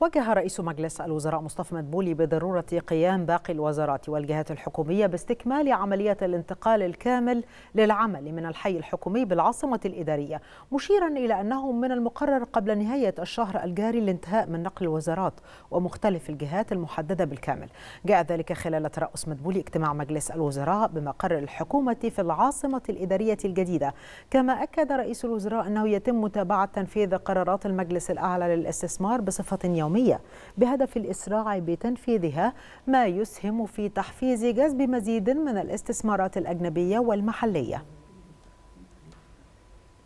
وجه رئيس مجلس الوزراء مصطفى مدبولي بضرورة قيام باقي الوزارات والجهات الحكومية باستكمال عملية الانتقال الكامل للعمل من الحي الحكومي بالعاصمة الإدارية مشيرا إلى أنه من المقرر قبل نهاية الشهر الجاري الانتهاء من نقل الوزارات ومختلف الجهات المحددة بالكامل جاء ذلك خلال ترأس مدبولي اجتماع مجلس الوزراء بمقر الحكومة في العاصمة الإدارية الجديدة كما أكد رئيس الوزراء أنه يتم متابعة تنفيذ قرارات المجلس الأعلى للاستثمار بصفة يومية يومية بهدف الإسراع بتنفيذها ما يسهم في تحفيز جذب مزيد من الاستثمارات الأجنبية والمحلية